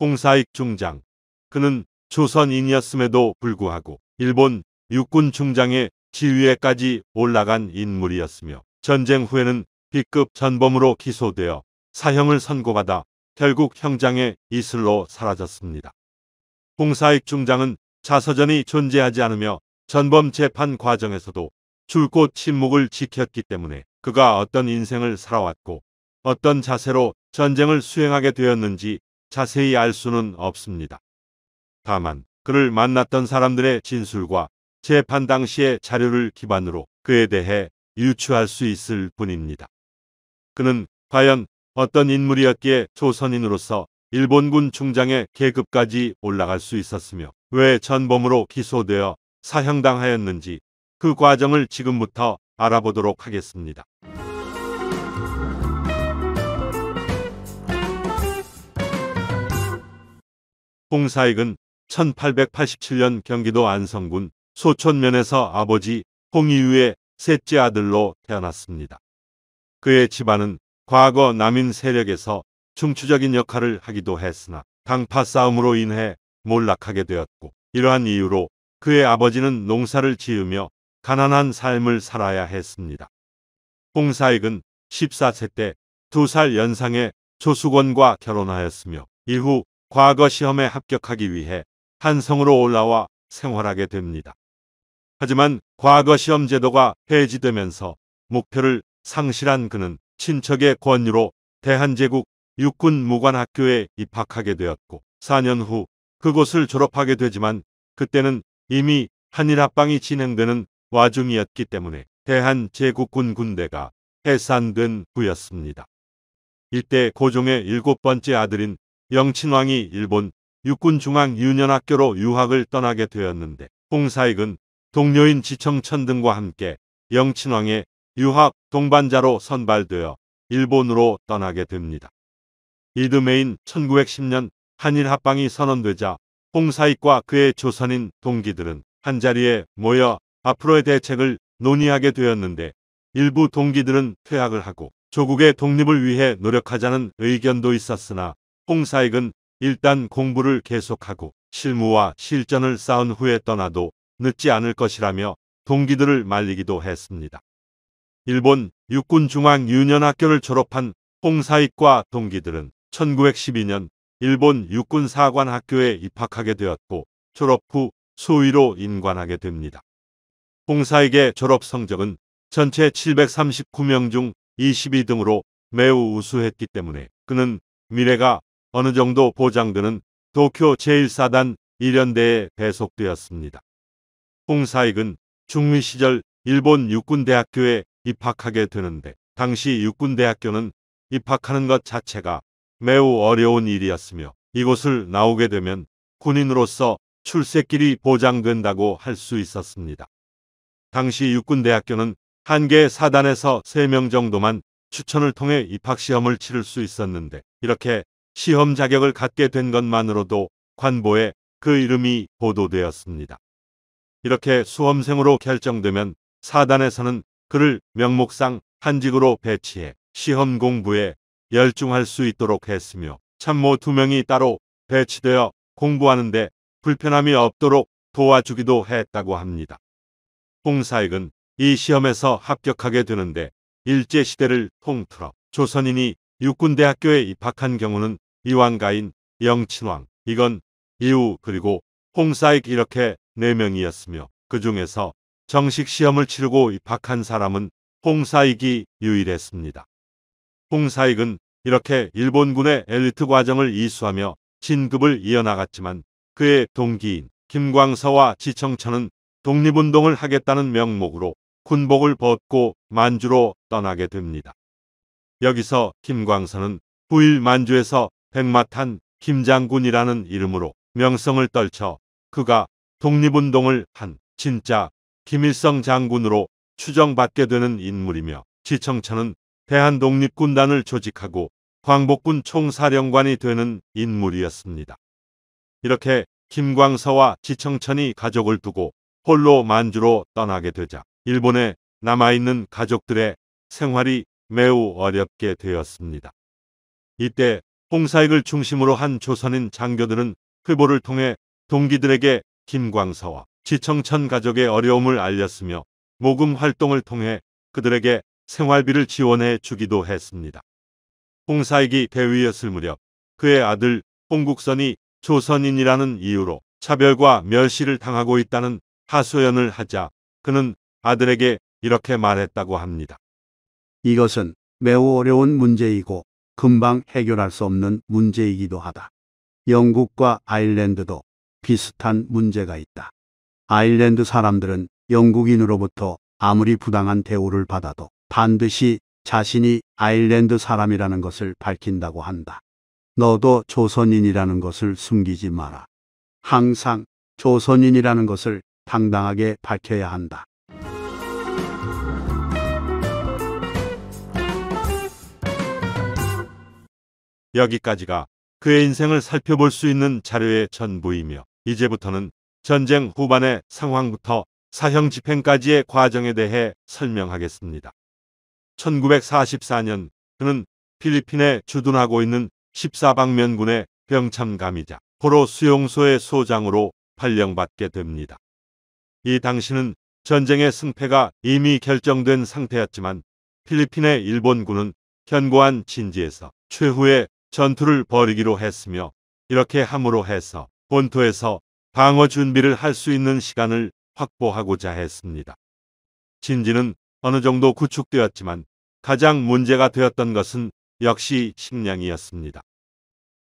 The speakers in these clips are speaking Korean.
홍사익 중장. 그는 조선인이었음에도 불구하고 일본 육군 중장의 지휘에까지 올라간 인물이었으며 전쟁 후에는 B급 전범으로 기소되어 사형을 선고받아 결국 형장의 이슬로 사라졌습니다. 홍사익 중장은 자서전이 존재하지 않으며 전범 재판 과정에서도 줄곧 침묵을 지켰기 때문에 그가 어떤 인생을 살아왔고 어떤 자세로 전쟁을 수행하게 되었는지 자세히 알 수는 없습니다. 다만 그를 만났던 사람들의 진술과 재판 당시의 자료를 기반으로 그에 대해 유추할 수 있을 뿐입니다. 그는 과연 어떤 인물이었기에 조선인으로서 일본군 중장의 계급까지 올라갈 수 있었으며 왜 전범으로 기소되어 사형당하였는지 그 과정을 지금부터 알아보도록 하겠습니다. 홍사익은 1887년 경기도 안성군 소촌면에서 아버지 홍이유의 셋째 아들로 태어났습니다. 그의 집안은 과거 남인 세력에서 중추적인 역할을 하기도 했으나 당파 싸움으로 인해 몰락하게 되었고 이러한 이유로 그의 아버지는 농사를 지으며 가난한 삶을 살아야 했습니다. 홍사익은 14세 때 두 살 연상의 조수건과 결혼하였으며 이후 과거 시험에 합격하기 위해 한성으로 올라와 생활하게 됩니다. 하지만 과거 시험 제도가 폐지되면서 목표를 상실한 그는 친척의 권유로 대한제국 육군 무관학교에 입학하게 되었고 4년 후 그곳을 졸업하게 되지만 그때는 이미 한일합방이 진행되는 와중이었기 때문에 대한제국군 군대가 해산된 후였습니다. 이때 고종의 일곱 번째 아들인 영친왕이 일본 육군중앙유년학교로 유학을 떠나게 되었는데 홍사익은 동료인 지청천 등과 함께 영친왕의 유학 동반자로 선발되어 일본으로 떠나게 됩니다. 이듬해인 1910년 한일합방이 선언되자 홍사익과 그의 조선인 동기들은 한자리에 모여 앞으로의 대책을 논의하게 되었는데 일부 동기들은 퇴학을 하고 조국의 독립을 위해 노력하자는 의견도 있었으나 홍사익은 일단 공부를 계속하고 실무와 실전을 쌓은 후에 떠나도 늦지 않을 것이라며 동기들을 말리기도 했습니다. 일본 육군중앙유년학교를 졸업한 홍사익과 동기들은 1912년 일본 육군사관학교에 입학하게 되었고 졸업 후 소위로 인관하게 됩니다. 홍사익의 졸업 성적은 전체 739명 중 22등으로 매우 우수했기 때문에 그는 미래가 어느 정도 보장되는 도쿄 제1사단 1연대에 배속되었습니다. 홍사익은 중미 시절 일본 육군대학교에 입학하게 되는데 당시 육군대학교는 입학하는 것 자체가 매우 어려운 일이었으며 이곳을 나오게 되면 군인으로서 출세길이 보장된다고 할 수 있었습니다. 당시 육군대학교는 한 개 사단에서 3명 정도만 추천을 통해 입학시험을 치를 수 있었는데 이렇게 시험 자격을 갖게 된 것만으로도 관보에 그 이름이 보도되었습니다. 이렇게 수험생으로 결정되면 사단에서는 그를 명목상 한직으로 배치해 시험 공부에 열중할 수 있도록 했으며 참모 두 명이 따로 배치되어 공부하는데 불편함이 없도록 도와주기도 했다고 합니다. 홍사익은 이 시험에서 합격하게 되는데 일제시대를 통틀어 조선인이 육군대학교에 입학한 경우는 이왕가인, 영친왕, 이건, 이우 그리고 홍사익 이렇게 4명이었으며 그 중에서 정식 시험을 치르고 입학한 사람은 홍사익이 유일했습니다. 홍사익은 이렇게 일본군의 엘리트 과정을 이수하며 진급을 이어나갔지만 그의 동기인 김광서와 지청천은 독립운동을 하겠다는 명목으로 군복을 벗고 만주로 떠나게 됩니다. 여기서 김광선은 후일 만주에서 백마탄 김장군이라는 이름으로 명성을 떨쳐 그가 독립운동을 한 진짜 김일성 장군으로 추정받게 되는 인물이며 지청천은 대한독립군단을 조직하고 광복군 총사령관이 되는 인물이었습니다. 이렇게 김광서와 지청천이 가족을 두고 홀로 만주로 떠나게 되자 일본에 남아있는 가족들의 생활이 매우 어렵게 되었습니다. 이때 홍사익을 중심으로 한 조선인 장교들은 회보를 통해 동기들에게 김광서와 지청천 가족의 어려움을 알렸으며 모금 활동을 통해 그들에게 생활비를 지원해 주기도 했습니다. 홍사익이 대위였을 무렵 그의 아들 홍국선이 조선인이라는 이유로 차별과 멸시를 당하고 있다는 하소연을 하자 그는 아들에게 이렇게 말했다고 합니다. 이것은 매우 어려운 문제이고 금방 해결할 수 없는 문제이기도 하다. 영국과 아일랜드도 비슷한 문제가 있다. 아일랜드 사람들은 영국인으로부터 아무리 부당한 대우를 받아도 반드시 자신이 아일랜드 사람이라는 것을 밝힌다고 한다. 너도 조선인이라는 것을 숨기지 마라. 항상 조선인이라는 것을 당당하게 밝혀야 한다. 여기까지가 그의 인생을 살펴볼 수 있는 자료의 전부이며 이제부터는 전쟁 후반의 상황부터 사형 집행까지의 과정에 대해 설명하겠습니다. 1944년 그는 필리핀에 주둔하고 있는 14방면군의 병참감이자 포로 수용소의 소장으로 발령받게 됩니다. 이 당시는 전쟁의 승패가 이미 결정된 상태였지만 필리핀의 일본군은 견고한 진지에서 최후의 전투를 벌이기로 했으며 이렇게 함으로 해서 본토에서 방어 준비를 할 수 있는 시간을 확보하고자 했습니다. 진지는 어느 정도 구축되었지만 가장 문제가 되었던 것은 역시 식량이었습니다.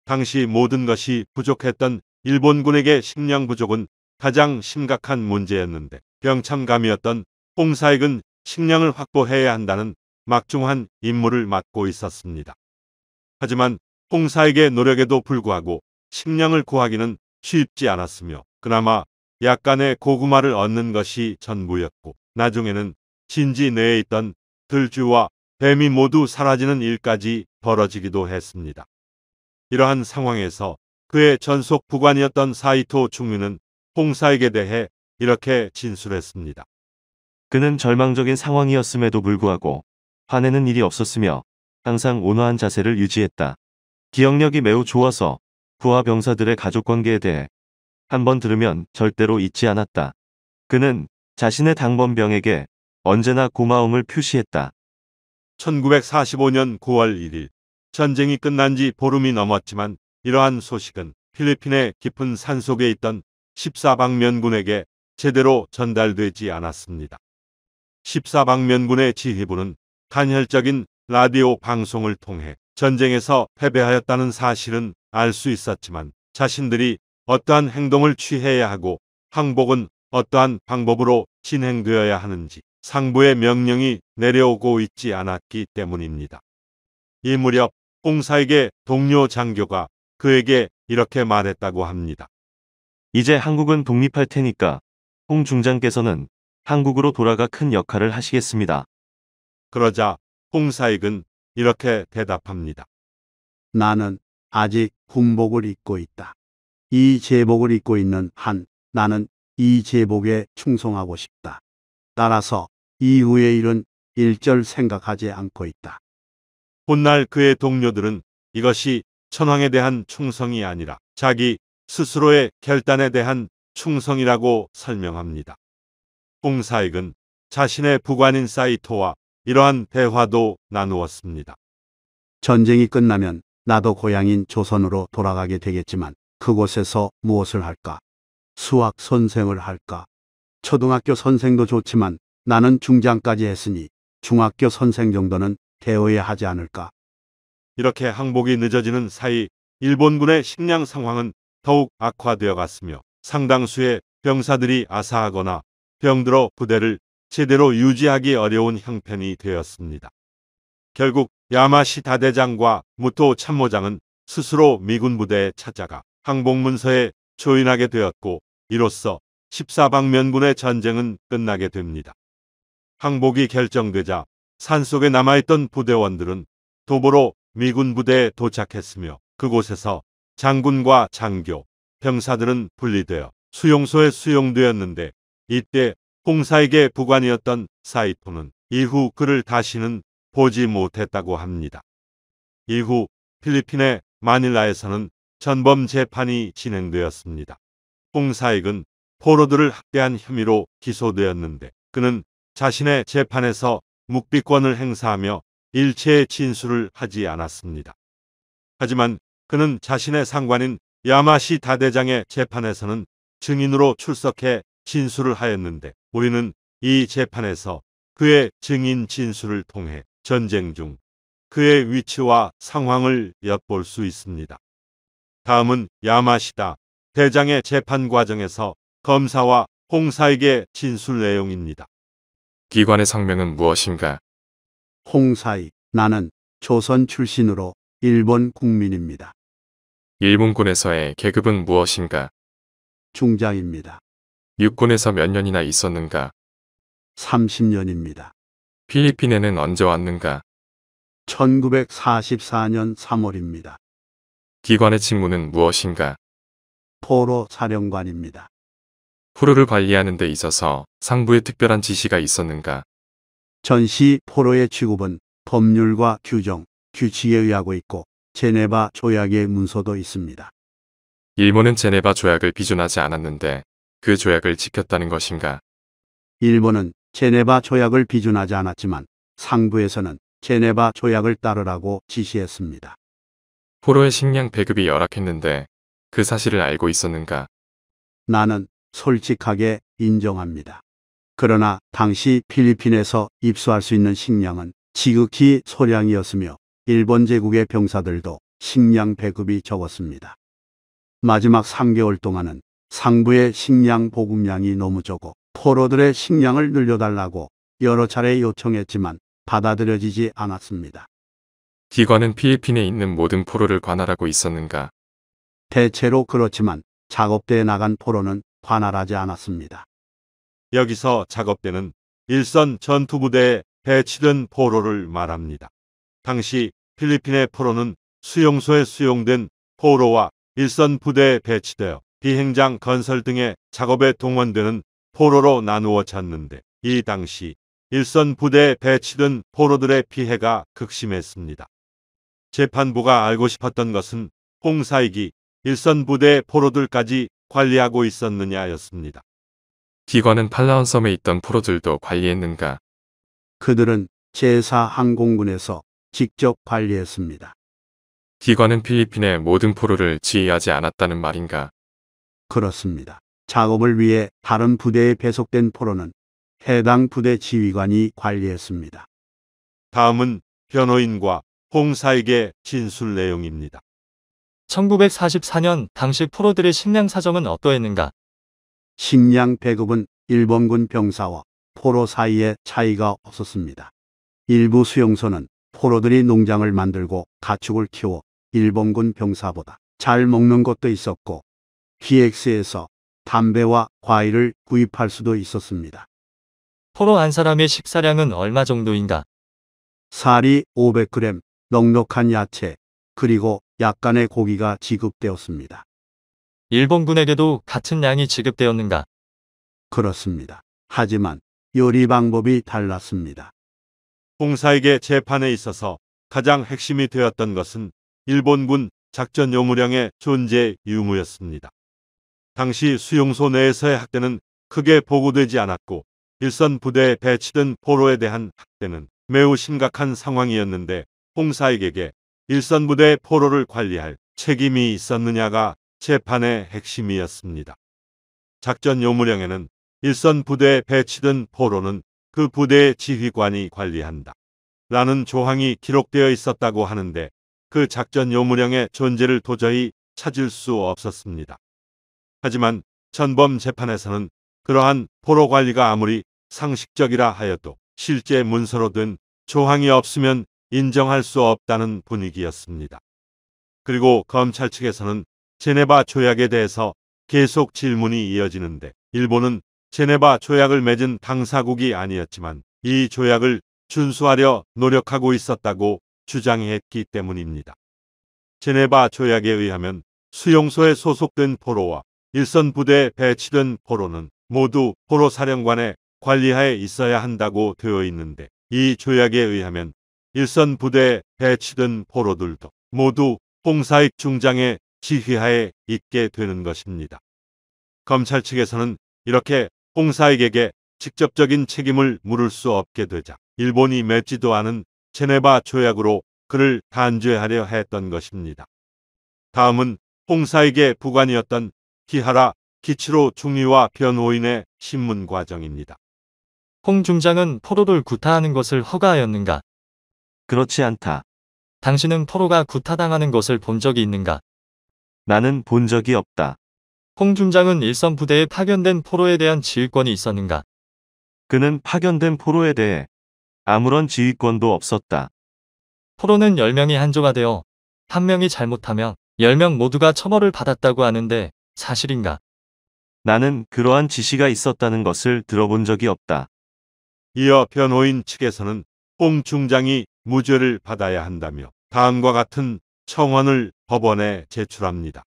당시 모든 것이 부족했던 일본군에게 식량 부족은 가장 심각한 문제였는데 병참감이었던 홍사익은 식량을 확보해야 한다는 막중한 임무를 맡고 있었습니다. 하지만 홍사에게 노력에도 불구하고 식량을 구하기는 쉽지 않았으며 그나마 약간의 고구마를 얻는 것이 전부였고 나중에는 진지 내에 있던 들쥐와 뱀이 모두 사라지는 일까지 벌어지기도 했습니다. 이러한 상황에서 그의 전속 부관이었던 사이토 중류는 홍사에게 대해 이렇게 진술했습니다. 그는 절망적인 상황이었음에도 불구하고 화내는 일이 없었으며 항상 온화한 자세를 유지했다. 기억력이 매우 좋아서 부하 병사들의 가족관계에 대해 한 번 들으면 절대로 잊지 않았다. 그는 자신의 당번병에게 언제나 고마움을 표시했다. 1945년 9월 1일 전쟁이 끝난 지 보름이 넘었지만 이러한 소식은 필리핀의 깊은 산속에 있던 14방면군에게 제대로 전달되지 않았습니다. 14방면군의 지휘부는 간혈적인 라디오 방송을 통해 전쟁에서 패배하였다는 사실은 알 수 있었지만 자신들이 어떠한 행동을 취해야 하고 항복은 어떠한 방법으로 진행되어야 하는지 상부의 명령이 내려오고 있지 않았기 때문입니다. 이 무렵 홍사에게 동료 장교가 그에게 이렇게 말했다고 합니다. 이제 한국은 독립할 테니까 홍 중장께서는 한국으로 돌아가 큰 역할을 하시겠습니다. 그러자 홍사익은 이렇게 대답합니다. 나는 아직 군복을 입고 있다. 이 제복을 입고 있는 한 나는 이 제복에 충성하고 싶다. 따라서 이후의 일은 일절 생각하지 않고 있다. 훗날 그의 동료들은 이것이 천황에 대한 충성이 아니라 자기 스스로의 결단에 대한 충성이라고 설명합니다. 홍사익은 자신의 부관인 사이토와 이러한 대화도 나누었습니다. 전쟁이 끝나면 나도 고향인 조선으로 돌아가게 되겠지만 그곳에서 무엇을 할까? 수학 선생을 할까? 초등학교 선생도 좋지만 나는 중장까지 했으니 중학교 선생 정도는 대어야 하지 않을까? 이렇게 항복이 늦어지는 사이 일본군의 식량 상황은 더욱 악화되어 갔으며 상당수의 병사들이 아사하거나 병들어 부대를 제대로 유지하기 어려운 형편이 되었습니다. 결국 야마시 다대장과 무토 참모장은 스스로 미군 부대에 찾아가 항복문서에 조인하게 되었고 이로써 14방면군의 전쟁은 끝나게 됩니다. 항복이 결정되자 산속에 남아있던 부대원들은 도보로 미군 부대에 도착했으며 그곳에서 장군과 장교, 병사들은 분리되어 수용소에 수용되었는데 이때 홍사에게 부관이었던 사이토는 이후 그를 다시는 보지 못했다고 합니다. 이후 필리핀의 마닐라에서는 전범 재판이 진행되었습니다. 홍사익은 포로들을 학대한 혐의로 기소되었는데 그는 자신의 재판에서 묵비권을 행사하며 일체의 진술을 하지 않았습니다. 하지만 그는 자신의 상관인 야마시 다대장의 재판에서는 증인으로 출석해 진술을 하였는데 우리는 이 재판에서 그의 증인 진술을 통해 전쟁 중 그의 위치와 상황을 엿볼 수 있습니다. 다음은 야마시다 대장의 재판 과정에서 검사와 홍사에게 진술 내용입니다. 기관의 성명은 무엇인가? 홍사이, 나는 조선 출신으로 일본 국민입니다. 일본군에서의 계급은 무엇인가? 중장입니다. 육군에서 몇 년이나 있었는가? 30년입니다. 필리핀에는 언제 왔는가? 1944년 3월입니다. 기관의 직무는 무엇인가? 포로 사령관입니다. 포로를 관리하는 데 있어서 상부의 특별한 지시가 있었는가? 전시 포로의 취급은 법률과 규정, 규칙에 의하고 있고 제네바 조약의 문서도 있습니다. 일본은 제네바 조약을 비준하지 않았는데 그 조약을 지켰다는 것인가? 일본은 제네바 조약을 비준하지 않았지만 상부에서는 제네바 조약을 따르라고 지시했습니다. 포로의 식량 배급이 열악했는데 그 사실을 알고 있었는가? 나는 솔직하게 인정합니다. 그러나 당시 필리핀에서 입수할 수 있는 식량은 지극히 소량이었으며 일본 제국의 병사들도 식량 배급이 적었습니다. 마지막 3개월 동안은 상부의 식량 보급량이 너무 적어 포로들의 식량을 늘려달라고 여러 차례 요청했지만 받아들여지지 않았습니다. 기관은 필리핀에 있는 모든 포로를 관할하고 있었는가? 대체로 그렇지만 작업대에 나간 포로는 관할하지 않았습니다. 여기서 작업대는 일선 전투부대에 배치된 포로를 말합니다. 당시 필리핀의 포로는 수용소에 수용된 포로와 일선 부대에 배치되어 비행장 건설 등의 작업에 동원되는 포로로 나누어 잤는데 이 당시 일선 부대에 배치된 포로들의 피해가 극심했습니다. 재판부가 알고 싶었던 것은 홍사익이 일선 부대의 포로들까지 관리하고 있었느냐였습니다. 기관은 팔라운섬에 있던 포로들도 관리했는가? 그들은 제4항공군에서 직접 관리했습니다. 기관은 필리핀의 모든 포로를 지휘하지 않았다는 말인가? 그렇습니다. 작업을 위해 다른 부대에 배속된 포로는 해당 부대 지휘관이 관리했습니다. 다음은 변호인과 홍사에게 진술 내용입니다. 1944년 당시 포로들의 식량 사정은 어떠했는가? 식량 배급은 일본군 병사와 포로 사이에 차이가 없었습니다. 일부 수용소는 포로들이 농장을 만들고 가축을 키워 일본군 병사보다 잘 먹는 것도 있었고 PX에서 담배와 과일을 구입할 수도 있었습니다. 포로 한 사람의 식사량은 얼마 정도인가? 살이 500g, 넉넉한 야채, 그리고 약간의 고기가 지급되었습니다. 일본군에게도 같은 양이 지급되었는가? 그렇습니다. 하지만 요리 방법이 달랐습니다. 홍사에게 재판에 있어서 가장 핵심이 되었던 것은 일본군 작전 요무량의 존재 유무였습니다. 당시 수용소 내에서의 학대는 크게 보고되지 않았고 일선 부대에 배치된 포로에 대한 학대는 매우 심각한 상황이었는데 홍사익에게 일선 부대 의 포로를 관리할 책임이 있었느냐가 재판의 핵심이었습니다. 작전 요무령에는 일선 부대에 배치된 포로는 그 부대의 지휘관이 관리한다. 라는 조항이 기록되어 있었다고 하는데 그 작전 요무령의 존재를 도저히 찾을 수 없었습니다. 하지만 전범 재판에서는 그러한 포로 관리가 아무리 상식적이라 하여도 실제 문서로 된 조항이 없으면 인정할 수 없다는 분위기였습니다. 그리고 검찰 측에서는 제네바 조약에 대해서 계속 질문이 이어지는데 일본은 제네바 조약을 맺은 당사국이 아니었지만 이 조약을 준수하려 노력하고 있었다고 주장했기 때문입니다. 제네바 조약에 의하면 수용소에 소속된 포로와 일선 부대에 배치된 포로는 모두 포로사령관의 관리하에 있어야 한다고 되어 있는데 이 조약에 의하면 일선 부대에 배치된 포로들도 모두 홍사익 중장의 지휘하에 있게 되는 것입니다. 검찰 측에서는 이렇게 홍사익에게 직접적인 책임을 물을 수 없게 되자 일본이 맺지도 않은 제네바 조약으로 그를 단죄하려 했던 것입니다. 다음은 홍사익의 부관이었던 기하라 기치로 중위와 변호인의 신문 과정입니다. 홍 중장은 포로를 구타하는 것을 허가하였는가? 그렇지 않다. 당신은 포로가 구타당하는 것을 본 적이 있는가? 나는 본 적이 없다. 홍 중장은 일선 부대에 파견된 포로에 대한 지휘권이 있었는가? 그는 파견된 포로에 대해 아무런 지휘권도 없었다. 포로는 10명이 한조가 되어 한 명이 잘못하면 10명 모두가 처벌을 받았다고 하는데 사실인가? 나는 그러한 지시가 있었다는 것을 들어본 적이 없다. 이어 변호인 측에서는 홍 중장이 무죄를 받아야 한다며 다음과 같은 청원을 법원에 제출합니다.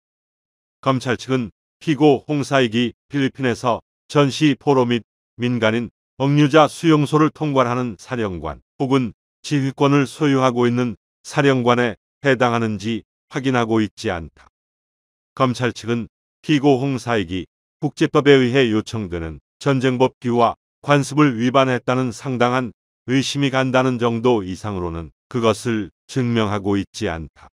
검찰 측은 피고 홍사익이 필리핀에서 전시 포로 및 민간인 억류자 수용소를 통관하는 사령관 혹은 지휘권을 소유하고 있는 사령관에 해당하는지 확인하고 있지 않다. 검찰 측은 피고 홍사익이 국제법에 의해 요청되는 전쟁법 규와 관습을 위반했다는 상당한 의심이 간다는 정도 이상으로는 그것을 증명하고 있지 않다.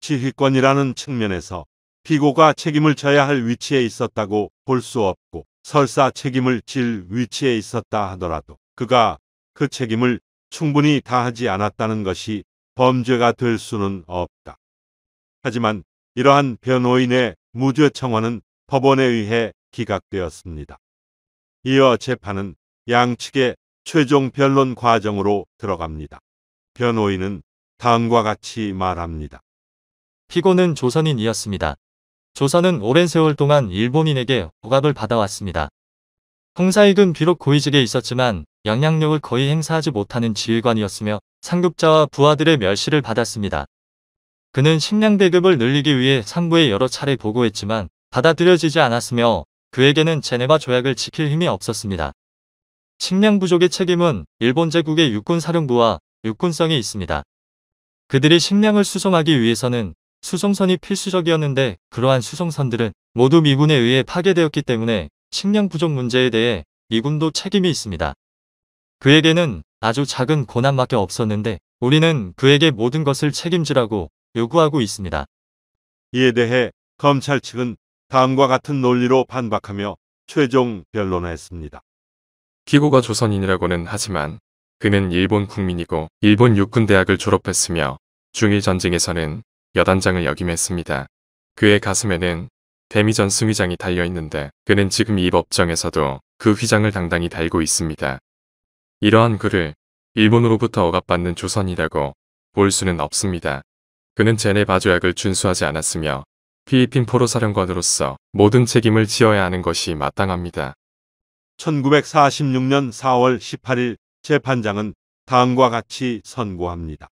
지휘권이라는 측면에서 피고가 책임을 져야 할 위치에 있었다고 볼 수 없고 설사 책임을 질 위치에 있었다 하더라도 그가 그 책임을 충분히 다하지 않았다는 것이 범죄가 될 수는 없다. 하지만 이러한 변호인의 무죄 청원은 법원에 의해 기각되었습니다. 이어 재판은 양측의 최종 변론 과정으로 들어갑니다. 변호인은 다음과 같이 말합니다. 피고는 조선인이었습니다. 조선은 오랜 세월 동안 일본인에게 억압을 받아왔습니다. 홍사익은 비록 고위직에 있었지만 영향력을 거의 행사하지 못하는 지휘관이었으며 상급자와 부하들의 멸시를 받았습니다. 그는 식량 배급을 늘리기 위해 상부에 여러 차례 보고했지만 받아들여지지 않았으며 그에게는 제네바 조약을 지킬 힘이 없었습니다. 식량 부족의 책임은 일본 제국의 육군 사령부와 육군성이 있습니다. 그들이 식량을 수송하기 위해서는 수송선이 필수적이었는데 그러한 수송선들은 모두 미군에 의해 파괴되었기 때문에 식량 부족 문제에 대해 미군도 책임이 있습니다. 그에게는 아주 작은 고난밖에 없었는데 우리는 그에게 모든 것을 책임지라고 요구하고 있습니다. 이에 대해 검찰 측은 다음과 같은 논리로 반박하며 최종 변론했습니다. 기고가 조선인이라고는 하지만 그는 일본 국민이고 일본 육군 대학을 졸업했으며 중일 전쟁에서는 여단장을 역임했습니다. 그의 가슴에는 대미전 승위장이 달려있는데 그는 지금 이 법정에서도 그 휘장을 당당히 달고 있습니다. 이러한 그를 일본으로부터 억압받는 조선이라고 볼 수는 없습니다. 그는 제네바 조약을 준수하지 않았으며 필리핀 포로사령관으로서 모든 책임을 지어야 하는 것이 마땅합니다. 1946년 4월 18일 재판장은 다음과 같이 선고합니다.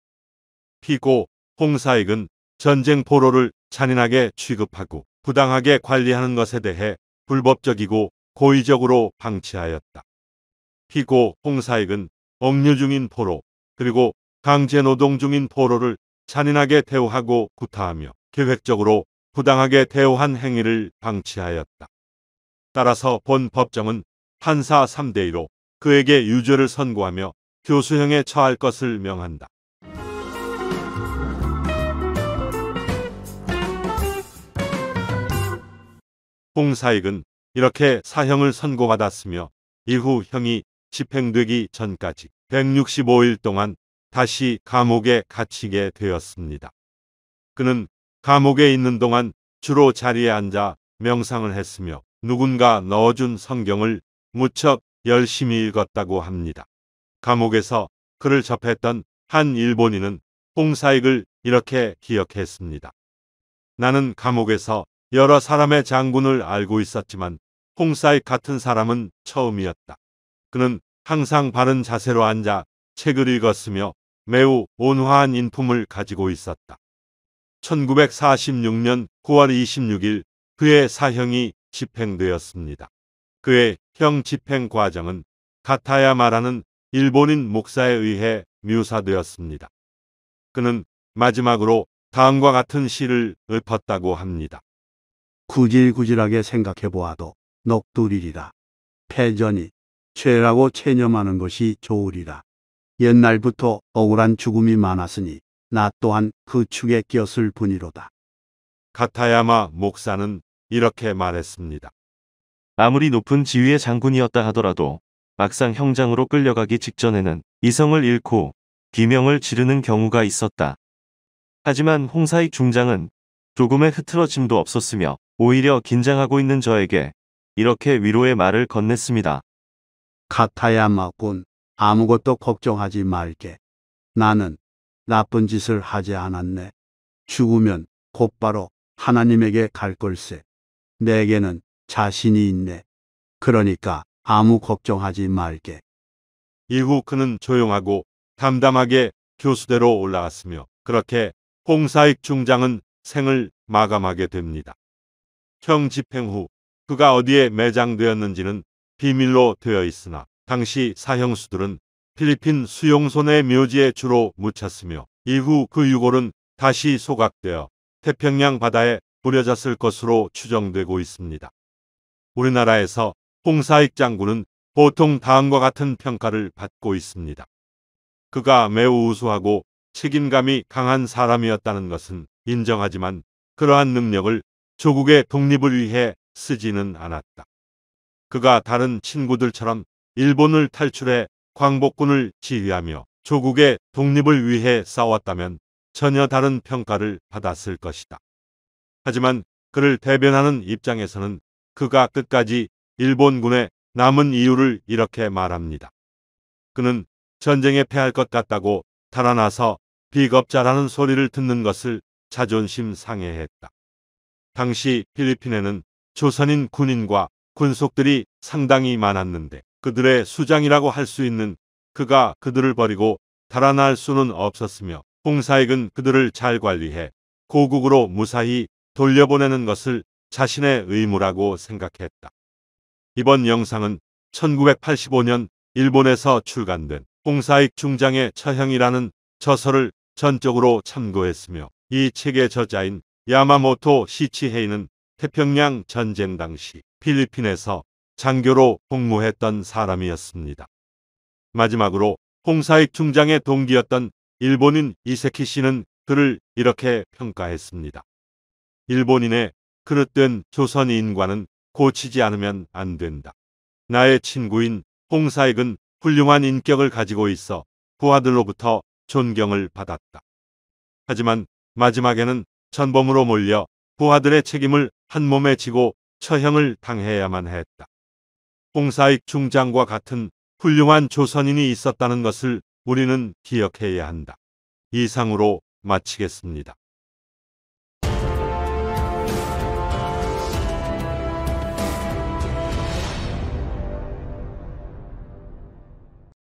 피고 홍사익은 전쟁 포로를 잔인하게 취급하고 부당하게 관리하는 것에 대해 불법적이고 고의적으로 방치하였다. 피고 홍사익은 억류 중인 포로 그리고 강제노동 중인 포로를 잔인하게 대우하고 구타하며 계획적으로 부당하게 대우한 행위를 방치하였다. 따라서 본 법정은 판사 3대1로 그에게 유죄를 선고하며 교수형에 처할 것을 명한다. 홍사익은 이렇게 사형을 선고받았으며 이후 형이 집행되기 전까지 165일 동안 다시 감옥에 갇히게 되었습니다. 그는 감옥에 있는 동안 주로 자리에 앉아 명상을 했으며 누군가 넣어준 성경을 무척 열심히 읽었다고 합니다. 감옥에서 그를 접했던 한 일본인은 홍사익을 이렇게 기억했습니다. 나는 감옥에서 여러 사람의 장군을 알고 있었지만 홍사익 같은 사람은 처음이었다. 그는 항상 바른 자세로 앉아 책을 읽었으며 매우 온화한 인품을 가지고 있었다. 1946년 9월 26일 그의 사형이 집행되었습니다. 그의 형 집행 과정은 가타야 말하는 일본인 목사에 의해 묘사되었습니다. 그는 마지막으로 다음과 같은 시를 읊었다고 합니다. 구질구질하게 생각해 보아도 넋두리리라. 패전이 죄라고 체념하는 것이 좋으리라. 옛날부터 억울한 죽음이 많았으니 나 또한 그 축에 끼었을 뿐이로다. 카타야마 목사는 이렇게 말했습니다. 아무리 높은 지위의 장군이었다 하더라도 막상 형장으로 끌려가기 직전에는 이성을 잃고 비명을 지르는 경우가 있었다. 하지만 홍사익 중장은 조금의 흐트러짐도 없었으며 오히려 긴장하고 있는 저에게 이렇게 위로의 말을 건넸습니다. 카타야마군 아무것도 걱정하지 말게. 나는 나쁜 짓을 하지 않았네. 죽으면 곧바로 하나님에게 갈 걸세. 내게는 자신이 있네. 그러니까 아무 걱정하지 말게. 이후 그는 조용하고 담담하게 교수대로 올라갔으며 그렇게 홍사익 중장은 생을 마감하게 됩니다. 형 집행 후 그가 어디에 매장되었는지는 비밀로 되어 있으나 당시 사형수들은 필리핀 수용소내 묘지에 주로 묻혔으며 이후 그 유골은 다시 소각되어 태평양 바다에 뿌려졌을 것으로 추정되고 있습니다. 우리나라에서 홍사익 장군은 보통 다음과 같은 평가를 받고 있습니다. 그가 매우 우수하고 책임감이 강한 사람이었다는 것은 인정하지만 그러한 능력을 조국의 독립을 위해 쓰지는 않았다. 그가 다른 친구들처럼 일본을 탈출해 광복군을 지휘하며 조국의 독립을 위해 싸웠다면 전혀 다른 평가를 받았을 것이다. 하지만 그를 대변하는 입장에서는 그가 끝까지 일본군의 남은 이유를 이렇게 말합니다. 그는 전쟁에 패할 것 같다고 달아나서 비겁자라는 소리를 듣는 것을 자존심 상해했다. 당시 필리핀에는 조선인 군인과 군속들이 상당히 많았는데 그들의 수장이라고 할 수 있는 그가 그들을 버리고 달아날 수는 없었으며 홍사익은 그들을 잘 관리해 고국으로 무사히 돌려보내는 것을 자신의 의무라고 생각했다. 이번 영상은 1985년 일본에서 출간된 홍사익 중장의 처형이라는 저서를 전적으로 참고했으며 이 책의 저자인 야마모토 시치헤이는 태평양 전쟁 당시 필리핀에서 장교로 복무했던 사람이었습니다. 마지막으로 홍사익 퉁장의 동기였던 일본인 이세키 씨는 그를 이렇게 평가했습니다. 일본인의 그릇된 조선인과는 고치지 않으면 안 된다. 나의 친구인 홍사익은 훌륭한 인격을 가지고 있어 부하들로부터 존경을 받았다. 하지만 마지막에는 전범으로 몰려 부하들의 책임을 한 몸에 지고 처형을 당해야만 했다. 홍사익 중장과 같은 훌륭한 조선인이 있었다는 것을 우리는 기억해야 한다. 이상으로 마치겠습니다.